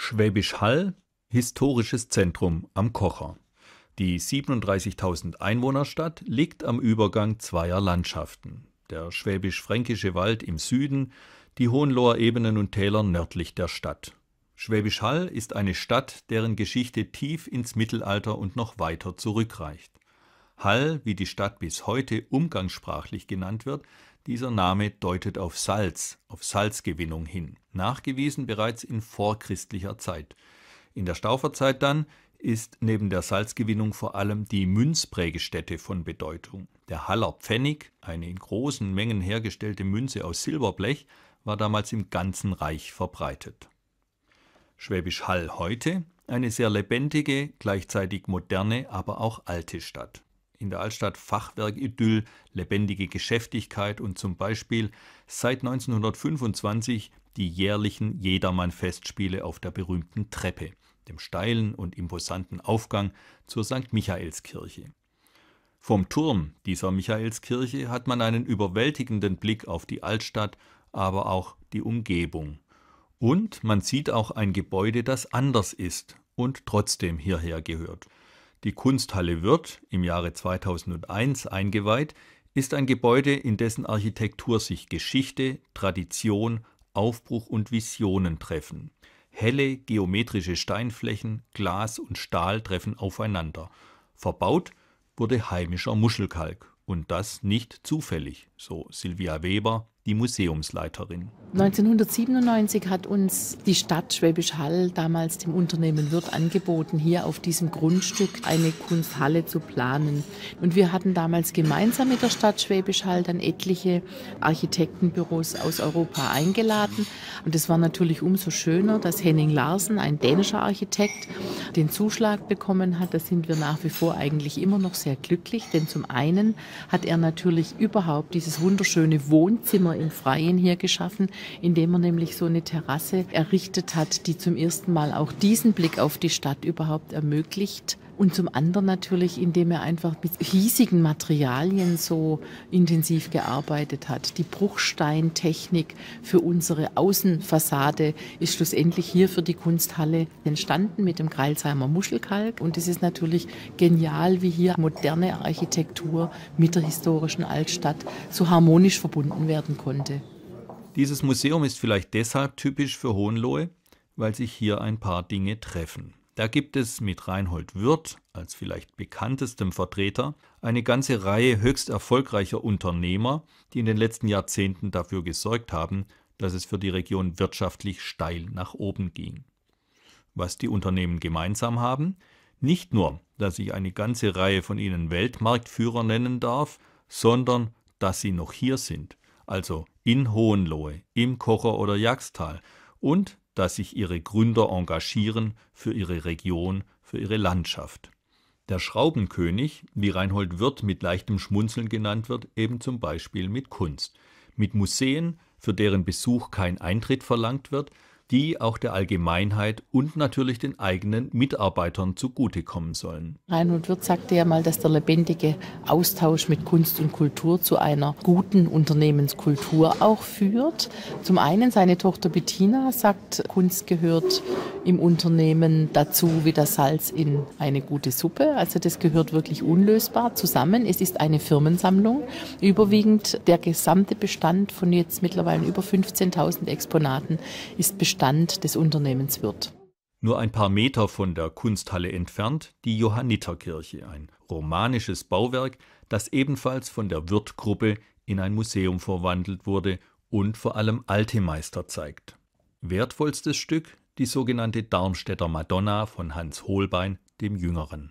Schwäbisch Hall, historisches Zentrum am Kocher. Die 37.000 Einwohnerstadt liegt am Übergang zweier Landschaften. Der schwäbisch-fränkische Wald im Süden, die Hohenloher Ebenen und Täler nördlich der Stadt. Schwäbisch Hall ist eine Stadt, deren Geschichte tief ins Mittelalter und noch weiter zurückreicht. Hall, wie die Stadt bis heute umgangssprachlich genannt wird, dieser Name deutet auf Salz, auf Salzgewinnung hin, nachgewiesen bereits in vorchristlicher Zeit. In der Stauferzeit dann ist neben der Salzgewinnung vor allem die Münzprägestätte von Bedeutung. Der Haller Pfennig, eine in großen Mengen hergestellte Münze aus Silberblech, war damals im ganzen Reich verbreitet. Schwäbisch Hall heute eine sehr lebendige, gleichzeitig moderne, aber auch alte Stadt in der Altstadt Fachwerkidyll, lebendige Geschäftigkeit und zum Beispiel seit 1925 die jährlichen Jedermann-Festspiele auf der berühmten Treppe, dem steilen und imposanten Aufgang zur St. Michaelskirche. Vom Turm dieser Michaelskirche hat man einen überwältigenden Blick auf die Altstadt, aber auch die Umgebung. Und man sieht auch ein Gebäude, das anders ist und trotzdem hierher gehört. Die Kunsthalle Wirth, im Jahre 2001 eingeweiht, ist ein Gebäude, in dessen Architektur sich Geschichte, Tradition, Aufbruch und Visionen treffen. Helle geometrische Steinflächen, Glas und Stahl treffen aufeinander. Verbaut wurde heimischer Muschelkalk und das nicht zufällig, so Silvia Weber, die Museumsleiterin. 1997 hat uns die Stadt Schwäbisch Hall damals dem Unternehmen Wirth angeboten, hier auf diesem Grundstück eine Kunsthalle zu planen. Und wir hatten damals gemeinsam mit der Stadt Schwäbisch Hall dann etliche Architektenbüros aus Europa eingeladen. Und es war natürlich umso schöner, dass Henning Larsen, ein dänischer Architekt, den Zuschlag bekommen hat. Da sind wir nach wie vor eigentlich immer noch sehr glücklich, denn zum einen hat er natürlich überhaupt dieses wunderschöne Wohnzimmer im Freien hier geschaffen, indem er nämlich so eine Terrasse errichtet hat, die zum ersten Mal auch diesen Blick auf die Stadt überhaupt ermöglicht und zum anderen natürlich, indem er einfach mit hiesigen Materialien so intensiv gearbeitet hat. Die Bruchsteintechnik für unsere Außenfassade ist schlussendlich hier für die Kunsthalle entstanden mit dem Kreilsheimer Muschelkalk und es ist natürlich genial, wie hier moderne Architektur mit der historischen Altstadt so harmonisch verbunden werden konnte. Dieses Museum ist vielleicht deshalb typisch für Hohenlohe, weil sich hier ein paar Dinge treffen. Da gibt es mit Reinhold Wirth als vielleicht bekanntestem Vertreter eine ganze Reihe höchst erfolgreicher Unternehmer, die in den letzten Jahrzehnten dafür gesorgt haben, dass es für die Region wirtschaftlich steil nach oben ging. Was die Unternehmen gemeinsam haben, nicht nur, dass ich eine ganze Reihe von ihnen Weltmarktführer nennen darf, sondern dass sie noch hier sind, also in Hohenlohe, im Kocher oder Jagstal und dass sich ihre Gründer engagieren für ihre Region, für ihre Landschaft. Der Schraubenkönig, wie Reinhold Wirth mit leichtem Schmunzeln genannt wird, eben zum Beispiel mit Kunst, mit Museen, für deren Besuch kein Eintritt verlangt wird, die auch der Allgemeinheit und natürlich den eigenen Mitarbeitern zugutekommen sollen. Reinhold Wirth sagte ja mal, dass der lebendige Austausch mit Kunst und Kultur zu einer guten Unternehmenskultur auch führt. Zum einen seine Tochter Bettina sagt, Kunst gehört im Unternehmen dazu wie das Salz in eine gute Suppe. Also das gehört wirklich unlösbar zusammen. Es ist eine Firmensammlung. Überwiegend der gesamte Bestand von jetzt mittlerweile über 15.000 Exponaten ist bestimmt Stand des Unternehmens wird. Nur ein paar Meter von der Kunsthalle entfernt die Johanniterkirche, ein romanisches Bauwerk, das ebenfalls von der Wirtgruppe in ein Museum verwandelt wurde und vor allem alte Meister zeigt. Wertvollstes Stück die sogenannte Darmstädter Madonna von Hans Holbein dem Jüngeren.